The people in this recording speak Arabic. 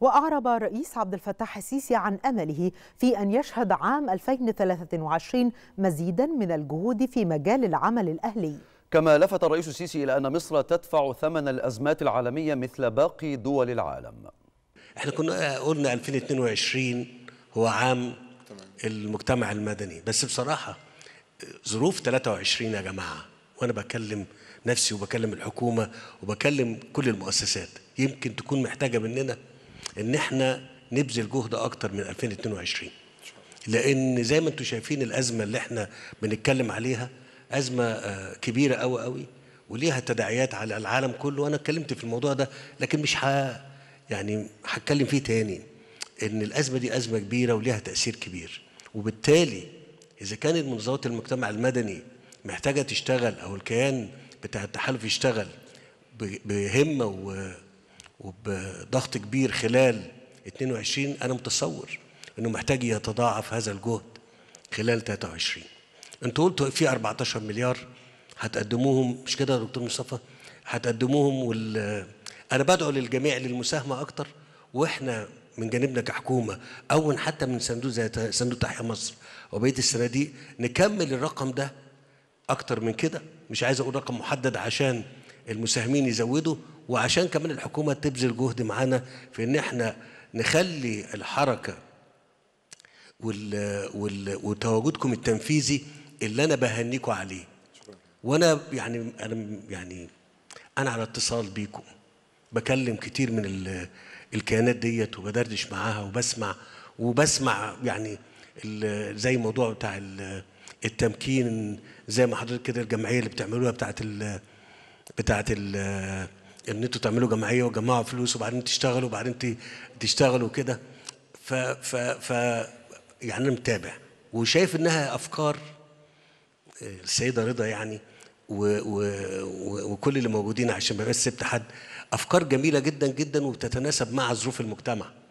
وأعرب الرئيس عبد الفتاح السيسي عن أمله في أن يشهد عام 2023 مزيدا من الجهود في مجال العمل الأهلي كما لفت الرئيس السيسي إلى أن مصر تدفع ثمن الأزمات العالمية مثل باقي دول العالم احنا كنا قلنا 2022 هو عام المجتمع المدني بس بصراحة ظروف 23 يا جماعة وأنا بكلم نفسي وبكلم الحكومة وبكلم كل المؤسسات يمكن تكون محتاجة مننا ان احنا نبذل جهد اكتر من 2022 لان زي ما انتم شايفين الازمه اللي احنا بنتكلم عليها ازمه آه، كبيره قوي قوي وليها تداعيات على العالم كله وانا اتكلمت في الموضوع ده لكن مش ه... يعني هتكلم فيه تاني ان الازمه دي ازمه كبيره وليها تاثير كبير وبالتالي اذا كانت منظمات المجتمع المدني محتاجه تشتغل او الكيان بتاع التحالف يشتغل بهمه و وبضغط كبير خلال 22 أنا متصور أنه محتاج يتضاعف هذا الجهد خلال 23 أنتوا قلتوا في 14 مليار هتقدموهم مش كده يا دكتور مصطفى هتقدموهم وال أنا بدعو للجميع للمساهمة أكتر وإحنا من جانبنا كحكومة أو حتى من صندوق زي صندوق تحيا مصر وبقية الصناديق نكمل الرقم ده أكتر من كده مش عايز أقول رقم محدد عشان المساهمين يزودوا وعشان كمان الحكومه تبذل جهد معانا في ان احنا نخلي الحركه وال وال وتواجدكم التنفيذي اللي انا بهنيكم عليه وانا يعني انا يعني انا على اتصال بيكم بكلم كتير من الكيانات ديت وبدردش معاها وبسمع وبسمع يعني زي موضوع بتاع التمكين زي ما حضرتك كده الجمعيه اللي بتعملوها بتاعت بتاعت ال ان انتوا تعملوا جمعيه وتجمعوا فلوس وبعدين تشتغلوا وبعدين تشتغلوا كده ف ف ف يعني انا متابع وشايف انها افكار آه، السيده رضا يعني و و وكل اللي موجودين عشان ما بس سبت حد افكار جميله جدا جدا وبتتناسب مع ظروف المجتمع